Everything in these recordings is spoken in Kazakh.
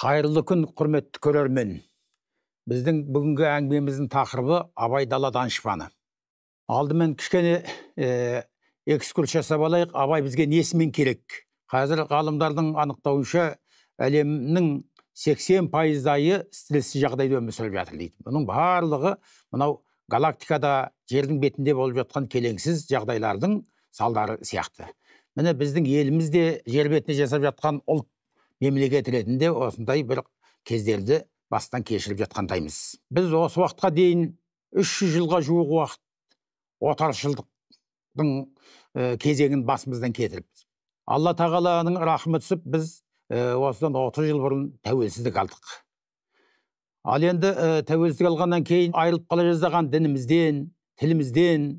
қайырлы күн құрметті көрермен біздің бүгінгі әңгімеміздің тақырыбы абай дала данышпаны алдымен кішкене ә, экскурс жасап алайық абай бізге несімен керек қазір ғалымдардың анықтауынша әлемнің сексен пайыздайы стрессті жағдайда өмір сүріп жатыр дейді бұның барлығы мынау галактикада жердің бетінде болып жатқан келеңсіз жағдайлардың салдары сияқты міне біздің еліміз де жер бетінде жасап жатқан ұлт мемлекет ретінде осындай бір кездерді бастан кешіріп жатқандаймыз біз осы уақытқа дейін 300 жылға жуық уақыт отаршылдықтың ә, э, кезеңін басымыздан кетіріппіз алла тағаланың рахымы түсіп біз ә, осыдан отыз жыл бұрын тәуелсіздік алдық ал енді ә, тәуелсіздік алғаннан кейін айырылып қала жаздаған дінімізден тілімізден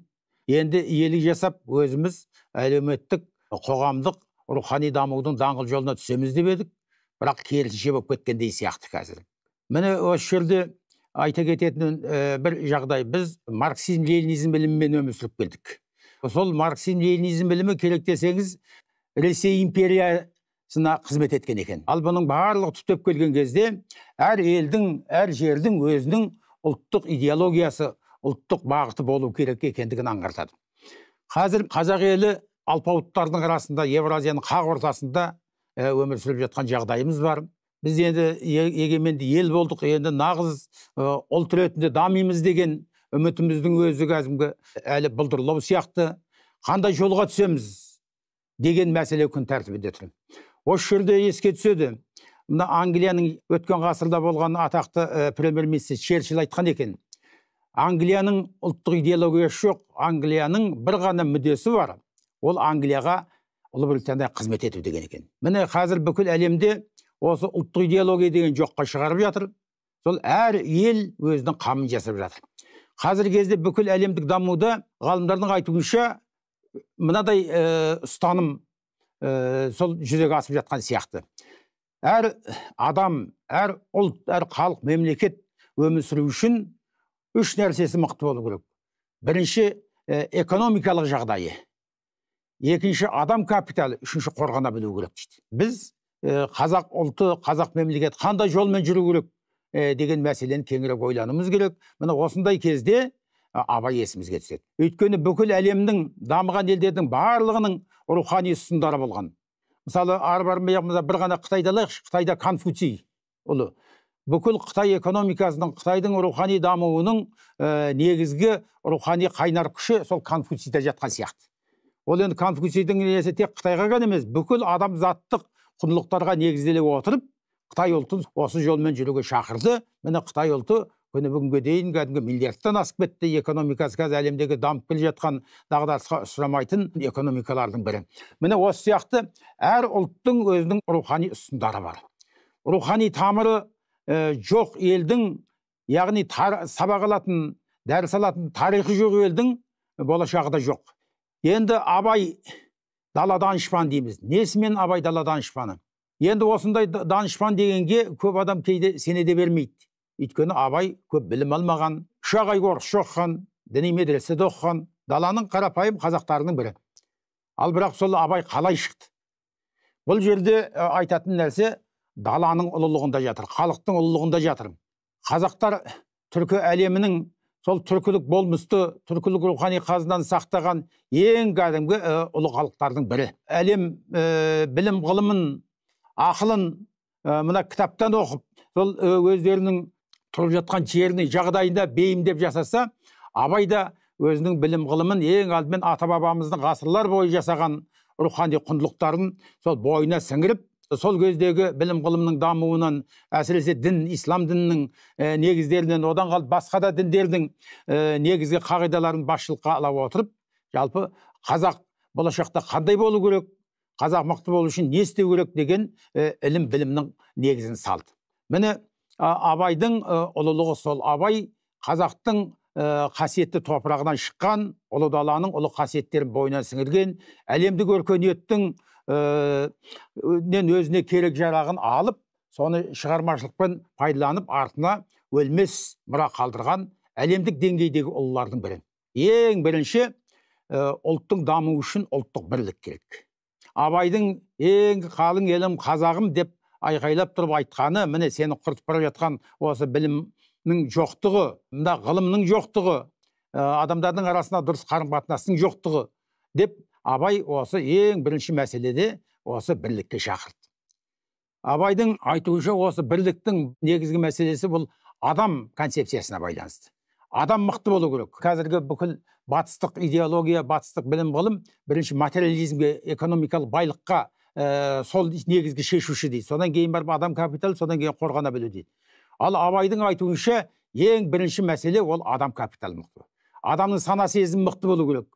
енді иелік жасап өзіміз әлеуметтік қоғамдық рухани дамудың даңғыл жолына түсеміз деп едік бірақ керісінше болып кеткендей сияқты қазір міне осы жерде айта кететін ә, э, бір жағдай біз марксизм ленинизм ілімімен өмір сүріп келдік сол марксизм ленинизм ілімі керек десеңіз ресей империясына қызмет еткен екен ал бұның барлығы түптеп келген кезде әр елдің әр жердің өзінің ұлттық идеологиясы ұлттық бағыты болу керек екендігін аңғартады қазір қазақ елі алпауыттардың арасында евразияның қақ ортасында э, өмір сүріп жатқан жағдайымыз бар біз енді егеменді ел болдық енді нағыз э, ұлт ретінде дамимыз деген үмітіміздің өзі кәдімгі әлі бұлдырлау сияқты қандай жолға түсеміз деген мәселе күн тәртібінде тұр осы жерде еске түседі мына англияның өткен ғасырда болған атақты ә, э, премьер министр черчилль айтқан екен англияның ұлттық идеологиясы жоқ англияның бір ғана мүддесі бар ол англияға ұлыбританияға қызмет ету деген екен міне қазір бүкіл әлемде осы ұлттық идеология деген жоққа шығарып жатыр сол әр ел өзінің қамын жасап жатыр қазіргі кезде бүкіл әлемдік дамуды ғалымдардың айтуынша мынадай ә, ұстаным ә, сол жүзеге асып жатқан сияқты әр адам әр ұлт әр халық мемлекет өмір сүру үшін үш нәрсесі мықты болу керек бірінші ә, экономикалық жағдайы екінші адам капиталы үшінші қорғана білу керек дейді біз қазақ ұлты қазақ мемлекет қандай жолмен жүру керек деген мәселені кеңірек ойлануымыз керек міне осындай кезде ә, абай есімізге түседі өйткені бүкіл әлемнің дамыған елдердің барлығының рухани ұстындары болған мысалы ары бармай бір ғана қытайды алайықшы қытайда конфуций ұлы бүкіл қытай экономикасының қытайдың рухани дамуының ә, негізгі рухани қайнар күші сол конфуцийде жатқан сияқты ол енді конфуцийдің несі тек қытайға ғана емес бүкіл адамзаттық құндылықтарға негізделе отырып қытай ұлтын осы жолмен жүруге шақырды міне қытай ұлты күні бүгінге дейін кәдімгі миллиардтан асып кетті экономикасы қазір әлемдегі дамып келе жатқан дағдарысқа ұшырамайтын экономикалардың бірі міне осы сияқты әр ұлттың өзінің рухани ұстындары бар рухани тамыры ә, жоқ елдің яғни сабақ алатын дәріс алатын тарихы жоқ елдің болашағы да жоқ енді абай дала данышпан дейміз несімен абай дала данышпаны енді осындай данышпан дегенге көп адам кейде сене де бермейді өйткені абай көп білім алмаған үш ақ орысша оқыған діни медреседе оқыған даланың қарапайым қазақтарының бірі ал бірақ сол абай қалай шықты бұл жерде айтатын нәрсе даланың ұлылығында жатыр халықтың ұлылығында жатыр қазақтар түркі әлемінің сол түркілік болмысты түркілік рухани қазынаны сақтаған ең кәдімгі э, ұлы халықтардың бірі әлем ә, білім ғылымын ақылын ә, мына кітаптан оқып сол өздерінің тұрып жатқан жеріне жағдайында бейімдеп жасаса абай да өзінің білім ғылымын ең алдымен ата бабамыздың ғасырлар бойы жасаған рухани құндылықтарын сол бойына сіңіріп сол кездегі білім ғылымның дамуынан әсіресе дін ислам дінінің ә, негіздерінен одан қалып басқа да діндердің ә, негізгі қағидаларын басшылыққа ала отырып жалпы қазақ болашақта қандай болу керек қазақ мықты болу үшін не істеу керек деген ә, ілім білімнің негізін салды міне абайдың ұлылығы сол абай қазақтың ә, қасиетті топырағынан шыққан ұлы даланың ұлы қасиеттерін бойына сіңірген әлемдік өркениеттің ыыы э, өзіне керек жарағын алып соны шығармашылықпен пайдаланып артына өлмес мұра қалдырған әлемдік деңгейдегі ұлылардың бірі ең бірінші э, ұлттың дамуы үшін ұлттық бірлік керек абайдың ең қалың елім қазағым деп айқайлап тұрып айтқаны міне сені құртып бара жатқан осы білімнің жоқтығы мына ғылымның жоқтығы э, адамдардың арасында дұрыс қарым қатынастың жоқтығы деп абай осы ең бірінші мәселеде осы бірлікке шақырды абайдың айтуынша осы бірліктің негізгі мәселесі бұл адам концепциясына байланысты адам мықты болу керек қазіргі бүкіл батыстық идеология батыстық білім ғылым бірінші материализмге экономикалық байлыққа ә, сол негізгі шешуші дейді содан кейін барып адам капитал содан кейін қорғана білу дейді ал абайдың айтуынша ең бірінші мәселе ол адам капиталы мықты адамның сана сезімі мықты болу керек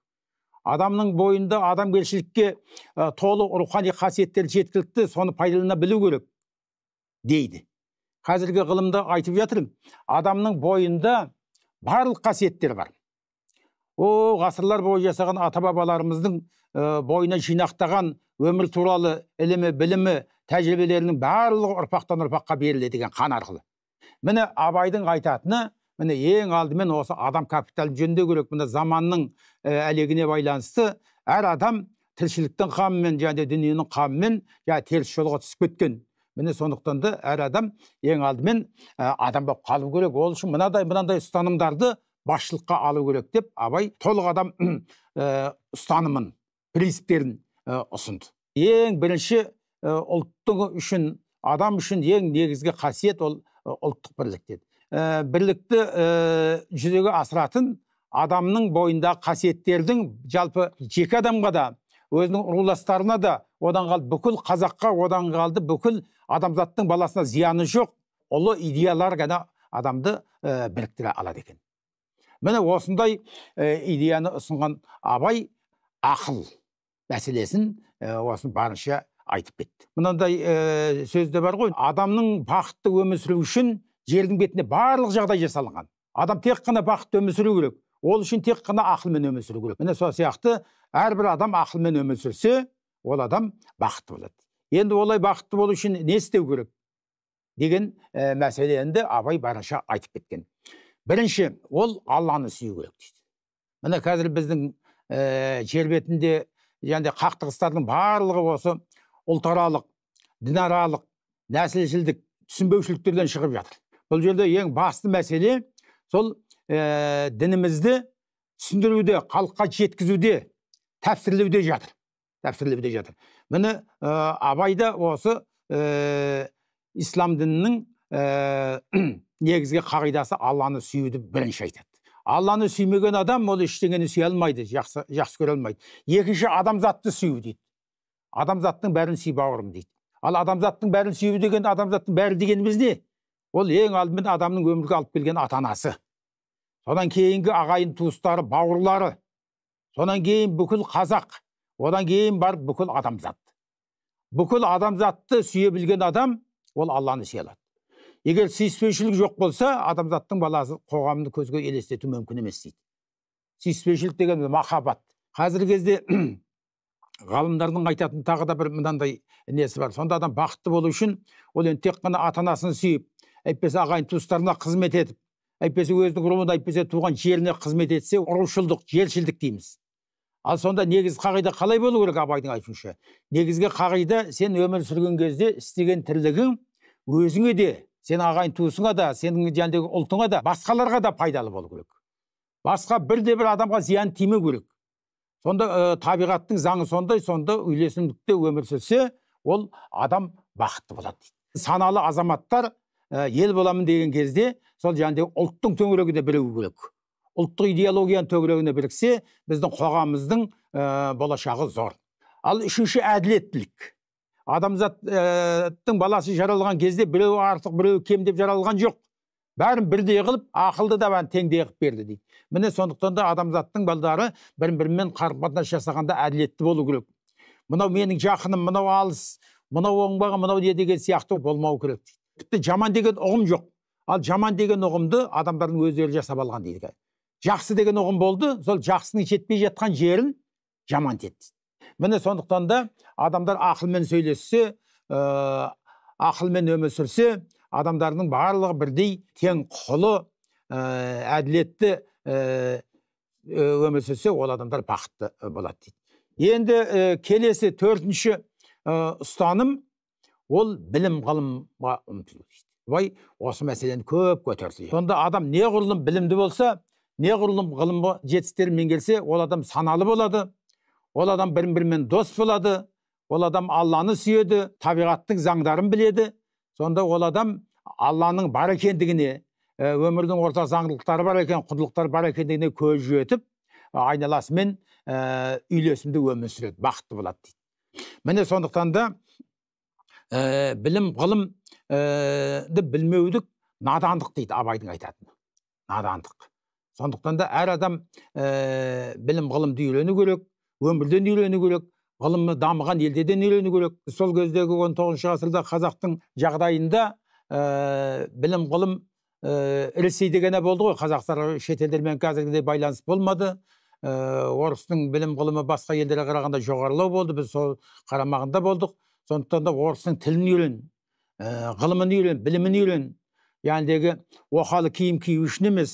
адамның бойында адамгершілікке ә, толы рухани қасиеттер жеткілікті соны пайдалана білу керек дейді қазіргі ғылымда айтып жатырмын адамның бойында барлық қасиеттер бар о ғасырлар бойы жасаған ата бабаларымыздың ә, бойына жинақтаған өмір туралы ілімі білімі тәжірибелерінің барлығы ұрпақтан ұрпаққа беріледі деген қан арқылы міне абайдың айтатыны міне ең алдымен осы адам капиталын жөндеу керек міне заманның э, әлегіне байланысты әр адам тіршіліктің қамымен және дүниенің қамымен жаңа теріс жолға түсіп кеткен міне сондықтан да әр адам ең алдымен ә, адам болып қалу керек ол үшін мынадай мынандай ұстанымдарды басшылыққа алу керек деп абай толық адам ә, ұстанымын принциптерін ә, ұсынды ең бірінші ұлттың үшін адам үшін ең негізгі қасиет ол ұлттық бірлік деді ә, бірлікті ә, жүзеге асыратын адамның бойында қасиеттердің жалпы жеке адамға да өзінің руластарына да одан қалды бүкіл қазаққа одан қалды бүкіл адамзаттың баласына зияны жоқ ұлы идеялар ғана адамды ә, біріктіре алады екен міне осындай идеяны ұсынған абай ақыл мәселесін ә, осын барынша айтып кетті мынандай ә, бар ғой адамның бақытты өмір үшін жердің бетінде барлық жағдай жасалынған адам тек қана бақытты өмір сүру керек ол үшін тек қана ақылмен өмір сүру керек міне сол сияқты әрбір адам ақылмен өмір сүрсе ол адам бақытты болады енді олай бақытты болу үшін не істеу керек деген ә, э, мәселені абай барынша айтып кеткен бірінші ол алланы сүю керек дейді міне қазір біздің ә, жер бетінде және қақтығыстардың барлығы осы ұлтаралық дінаралық нәсілшілдік түсінбеушіліктерден шығып жатыр бұл жерде ең басты мәселе сол ә, дінімізді түсіндіруде халыққа жеткізуде тәпсірлеуде жатыр тәпсірлеуде жатыр міне ә, да осы ә, ислам дінінің ә, негізгі қағидасы алланы сүюді бірінші айтады алланы сүймеген адам ол ештеңені сүйе алмайды жақсы, жақсы көре алмайды екінші адамзатты сүю дейді адамзаттың бәрін сүй бауырым дейді ал адамзаттың бәрін сүю деген адамзаттың бәрі дегеніміз не ол ең алдымен адамның өмірге алып келген ата анасы содан кейінгі ағайын туыстары бауырлары содан кейін бүкіл қазақ одан кейін бар бүкіл адамзат бүкіл адамзатты сүйе білген адам ол алланы сүйе алады егер сүйіспеншілік жоқ болса адамзаттың баласы қоғамды көзге елестету мүмкін емес дейді сүйіспеншілік деген махаббат қазіргі кезде ғалымдардың айтатын тағы да бір мынандай несі бар сонда адам бақытты болу үшін ол енді тек қана ата анасын сүйіп әйтпесе ағайын туыстарына қызмет етіп әйтпесе өзінің руында әйтпесе туған жеріне қызмет етсе рушылдық жершілдік дейміз ал сонда негізгі қағида қалай болу керек абайдың айтуынша негізгі қағида сен өмір сүрген кезде істеген тірлігің өзіңе де сен ағайын туысыңа да сенің жаңағы ұлтыңа да басқаларға да пайдалы болу керек басқа бірде бір адамға зиян тимеу керек сонда ә, табиғаттың заңы сондай сонда үйлесімдікте өмір сүрсе ол адам бақытты болады дейді саналы азаматтар ә, ел боламын деген кезде сол жаңағыдай ұлттың төңірегіне бірігу керек ұлттық идеологияның төңірегіне біріксе біздің қоғамымыздың ә, болашағы зор ал үшінші әділеттілік адамзаттың баласы жаралған кезде біреу артық біреу кем деп жаралған жоқ бәрін бірдей қылып ақылды да бәрін теңдей қылып берді дейді міне сондықтан да адамзаттың балдары бірін бірімен қарым қатынас жасағанда әділетті болу керек мынау менің жақыным мынау алыс мынау оңбаған мынау не деген сияқты болмау керек дейді тіпті жаман деген ұғым жоқ ал жаман деген ұғымды адамдардың өздері жасап алған дейді жақсы деген ұғым болды сол жақсының жетпей жатқан жерін жаман деді міне сондықтан да адамдар ақылмен сөйлессе ә, ақылмен өмір сүрсе адамдардың барлығы бірдей тең құлы ә, әділетті ә, өмір сүрсе ол адамдар бақытты болады дейді енді ә, келесі төртінші ә, ұстаным ол білім ғылымға ұмтылу дейді осы мәселені көп көтерді сонда адам неғұрлым білімді болса неғұрлым ғылым жетістіктерін келсе ол адам саналы болады ол адам бірін бірімен дос болады ол адам алланы сүйеді табиғаттың заңдарын біледі сонда ол адам алланың бар екендігіне өмірдің орта заңдылықтары бар екен құндылықтары бар екендігіне көз жетіп айналасымен ә, үйлесімді өмір сүреді бақытты болады дейді міне сондықтан да ә, білім ғылым ә, э, білмеудік надандық дейді абайдың айтатыны надандық сондықтан да әр адам ә, білім ғылымды үйрену керек өмірден үйрену керек ғылымы дамыған елдерден үйрену керек сол кездегі 19 тоғызыншы ғасырда қазақтың жағдайында ә, білім ғылым ә, ресейде ғана болды ғой қазақтар шетелдермен қазіргідей байланыс болмады ә, орыстың білім ғылымы басқа елдерге қарағанда жоғарылау болды біз сол қарамағында болдық сондықтан да орыстың тілін үйрен ә, ғылымын үйрен білімін үйрен дегі оқалы киім кию үшін емес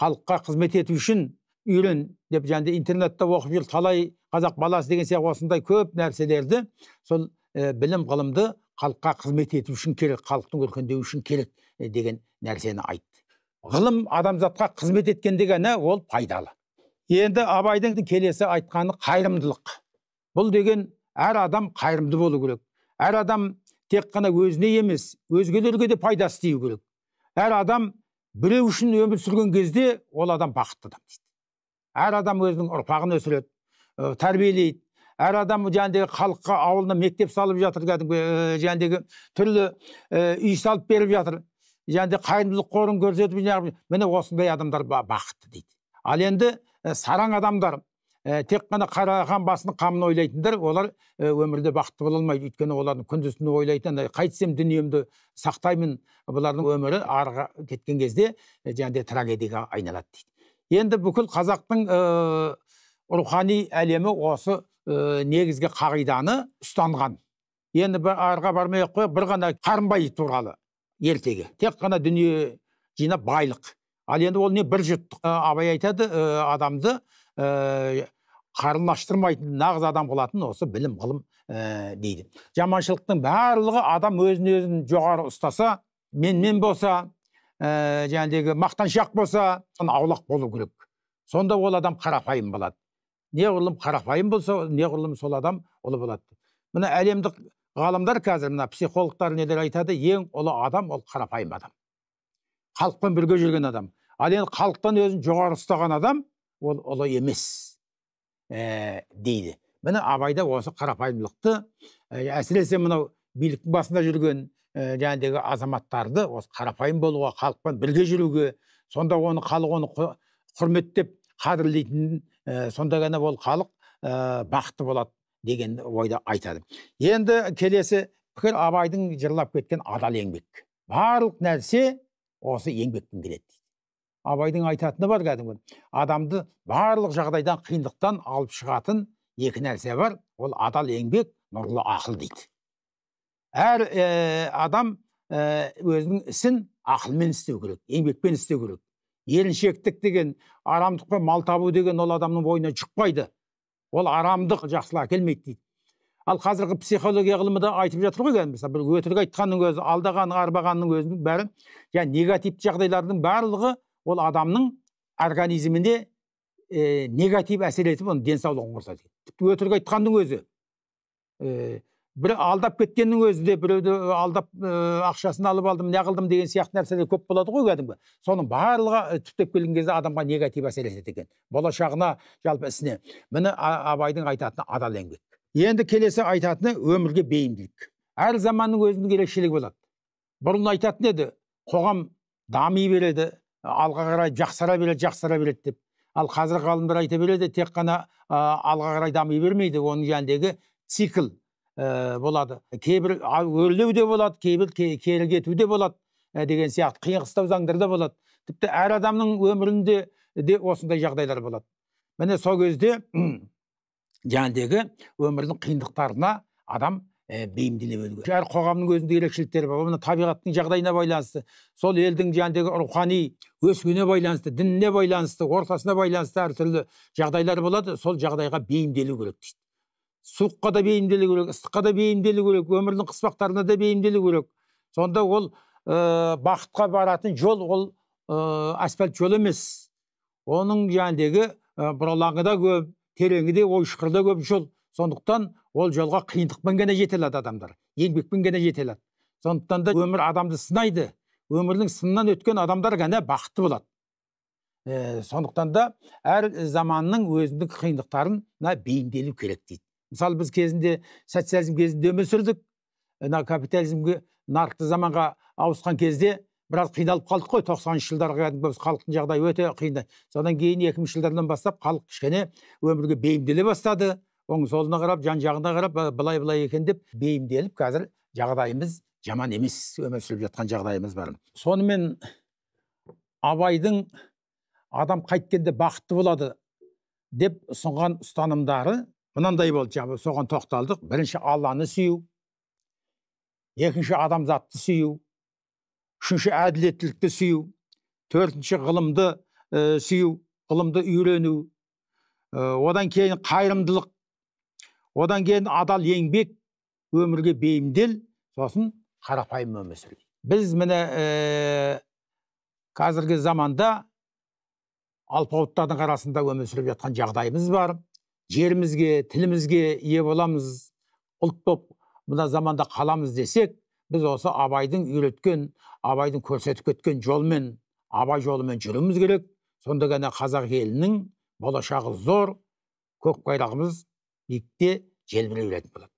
халыққа қызмет ету үшін үйрен деп жаңағыдай интернатта оқып жүр талай қазақ баласы деген сияқты осындай көп нәрселерді сол ә, білім ғылымды халыққа қызмет ету үшін керек халықтың өркендеуі үшін керек э, деген нәрсені айтты ғылым адамзатқа қызмет еткенде ғана ол пайдалы енді абайдың келесі айтқаны қайырымдылық бұл деген әр адам қайырымды болу керек әр адам тек қана өзіне емес өзгелерге де пайдасы тию керек әр адам біреу үшін өмір сүрген кезде ол адам бақытты адам дейді әр адам өзінің ұрпағын өсіреді ә, тәрбиелейді әр адам жаңағыдегі халыққа ауылына мектеп салып жатыр кәдімгі жаңағыдегі түрлі үй салып беріп жатыр және қайырымдылық қорын көрсетіп міне осындай адамдар бақытты дейді ал енді ә, сараң адамдар ә, тек қана қараған басының қамын ойлайтындар олар э, өмірде бақытты бола алмайды өйткені олардың күндіз түні ойлайтын қайтсем дүниемді сақтаймын бұлардың өмірі арға кеткен кезде э, жаңағыдай трагедияға айналады дейді енді бүкіл қазақтың ә, рухани әлемі осы ә, негізгі қағиданы ұстанған енді бір бармай ақ бір ғана қарынбай туралы ертегі тек қана дүние жинап байлық ал енді ол не бір жұттық абай айтады адамды қарылаштырмайтын нағыз адам болатын, осы білім ғылым ә, дейді жаманшылықтың барлығы адам өзін өзін жоғары ұстаса мен мен болса ә, э, жаңағыдегі мақтаншақ болса аулақ болу керек сонда ол адам қарапайым болады неғұрлым қарапайым болса неғұрлым сол адам ұлы болады мына әлемдік ғалымдар қазір мына психологтар нелер айтады ең ұлы адам ол қарапайым адам халықпен бірге жүрген адам ал енді халықтан өзін жоғары ұстаған адам ол ұлы емес ә, дейді міне абайда осы қарапайымдылықты ә, әсіресе мынау биліктің басында жүрген ә, азаматтарды осы қарапайым болуға халықпен бірге жүруге сонда оны халық оны құрметтеп қадірлейтін ә, сонда ғана ол халық ә, бақытты болады деген ойда айтады енді келесі пікір абайдың жырлап кеткен адал еңбек барлық нәрсе осы еңбектен келеді абайдың айтатыны бар кәдімгі адамды барлық жағдайдан қиындықтан алып шығатын екі нәрсе бар ол адал еңбек нұрлы ақыл дейді әр ә, адам ә, өзінің ісін ақылмен істеу керек еңбекпен істеу керек еріншектік деген арамдық пен мал табу деген ол адамның бойына жұқпайды ол арамдық жақсылық әкелмейді дейді ал қазіргі психология ғылымы да айтып жатыр ғой кәдімгі мысалы бір өтірік айтқанның өзі алдағанның арбағанның өзінің бәрі жаңағы негативті жағдайлардың барлығы ол адамның организміне ә, э, негатив әсер етіп оның денсаулығын құртады тіпті өтірік айтқанның өзі ә, бір алдап кеткеннің өзі де біреуді э, алдап ә, ақшасын алып алдым қылдым деген сияқты нәрселер көп болады ғой кәдімгі соның барлығы түптеп келген кезде адамға негатив әсер етеді екен болашағына жалпы ісіне міне абайдың айтатыны адал еңбек енді келесі айтатыны өмірге бейімділік әр заманның өзінің ерекшелігі болады бұрын айтатын еді қоғам дами береді алға қарай жақсара береді жақсара береді деп ал қазір ғалымдар айта береді тек қана ә, алға қарай дами бермейді оның жаңағыдегі цикл ә, болады кейбір өрлеу де болады кейбір кері кету де болады э, деген сияқты қыстау заңдар да болады тіпті әр адамның өмірінде де осындай жағдайлар болады міне сол кезде жаңағыдегі өмірдің қиындықтарына адам ә, э, бейімделе білу әр қоғамның өзінде ерекшеліктері бар мына табиғаттың жағдайына байланысты сол елдің жаңағыдегі рухани өсуіне байланысты дініне байланысты ортасына байланысты әртүрлі жағдайлар болады сол жағдайға бейімделу керек дейді суыққа да бейімделу керек ыстыққа да бейімделу керек өмірдің қыспақтарына да бейімделу керек сонда ол ә, бақытқа баратын жол ол ә, асфальт жол емес оның жаңағыдегі ә, бұралаңы да көп тереңі де ойшықыры да көп жол сондықтан ол жолға қиындықпен ғана жете алады адамдар еңбекпен ғана жете алады сондықтан да өмір адамды сынайды өмірдің сынынан өткен адамдар ғана бақытты болады ә, сондықтан да әр заманның өзіндік қиындықтарына бейімделу керек дейді мысалы біз кезінде социализм кезінде өмір сүрдік мына капитализмге нарықты заманға ауысқан кезде біраз қиналып қалдық қой тоқсаныншы жылдарға халықтың жағдайы өте қиын содан кейін екі мыңыншы жылдардан бастап халық кішкене өмірге бейімделе бастады оң солына қарап жан жағына қарап «Ә, былай былай екен деп бейімделіп қазір жағдайымыз жаман емес өмір сүріп жатқан жағдайымыз бар сонымен абайдың адам қайткенде бақытты болады деп ұсынған ұстанымдары мынандай болды жаңа соған тоқталдық бірінші алланы сүю екінші адамзатты сүю үшінші әділеттілікті сүю төртінші ғылымды ә, сүю ғылымды үйрену ә, одан кейін қайырымдылық одан кейін адал еңбек өмірге бейімдел сосын қарапайым өмір сүр біз міне ә, қазіргі заманда алпауыттардың арасында өмір сүріп жатқан жағдайымыз бар жерімізге тілімізге ие боламыз ұлт болып мына заманда қаламыз десек біз осы абайдың үйреткен абайдың көрсетіп кеткен жолмен абай жолымен жүруіміз керек сонда ғана қазақ елінің болашағы зор көк байрағымыз birlikte celbini üretmeler.